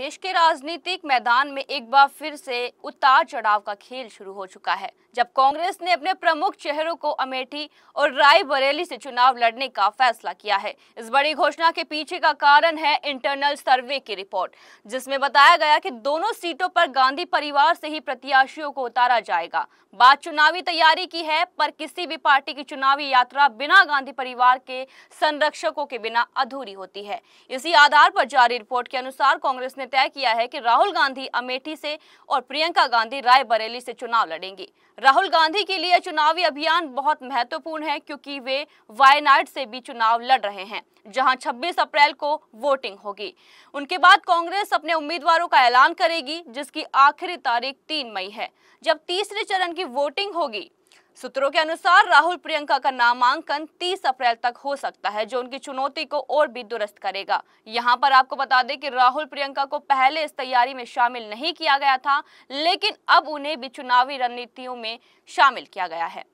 देश के राजनीतिक मैदान में एक बार फिर से उतार चढ़ाव का खेल शुरू हो चुका है जब कांग्रेस ने अपने प्रमुख चेहरों को अमेठी और रायबरेली से चुनाव लड़ने का फैसला किया है इस बड़ी घोषणा के पीछे का कारण है इंटरनल सर्वे की रिपोर्ट जिसमें बताया गया कि दोनों सीटों पर गांधी परिवार से ही प्रत्याशियों को उतारा जाएगा बात चुनावी तैयारी की है पर किसी भी पार्टी की चुनावी यात्रा बिना गांधी परिवार के संरक्षकों के बिना अधूरी होती है इसी आधार पर जारी रिपोर्ट के अनुसार कांग्रेस ने तय किया है कि राहुल गांधी अमेठी से और प्रियंका गांधी रायबरेली से चुनाव लड़ेंगी राहुल गांधी के लिए चुनावी अभियान बहुत महत्वपूर्ण है क्योंकि वे वायनाड से भी चुनाव लड़ रहे हैं जहां 26 अप्रैल को वोटिंग होगी उनके बाद कांग्रेस अपने उम्मीदवारों का ऐलान करेगी जिसकी आखिरी तारीख 3 मई है जब तीसरे चरण की वोटिंग होगी सूत्रों के अनुसार राहुल प्रियंका का नामांकन 30 अप्रैल तक हो सकता है जो उनकी चुनौती को और भी दुरुस्त करेगा यहां पर आपको बता दें कि राहुल प्रियंका को पहले इस तैयारी में शामिल नहीं किया गया था लेकिन अब उन्हें भी चुनावी रणनीतियों में शामिल किया गया है